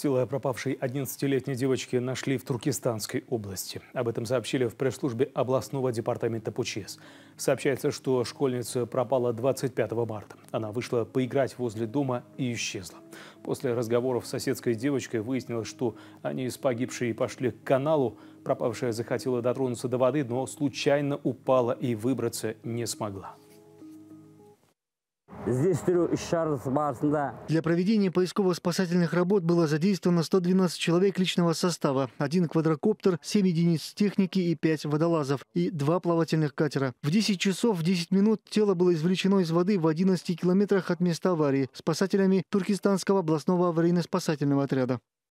Тело пропавшей 11-летней девочки нашли в Туркестанской области. Об этом сообщили в пресс-службе областного департамента ПЧС. Сообщается, что школьница пропала 25 марта. Она вышла поиграть возле дома и исчезла. После разговоров с соседской девочкой выяснилось, что они с погибшей пошли к каналу. Пропавшая захотела дотронуться до воды, но случайно упала и выбраться не смогла. Для проведения поисково-спасательных работ было задействовано 112 человек личного состава, один квадрокоптер, 7 единиц техники и 5 водолазов и два плавательных катера. В 10 часов 10 минут тело было извлечено из воды в 11 километрах от места аварии спасателями Туркестанского областного аварийно-спасательного отряда.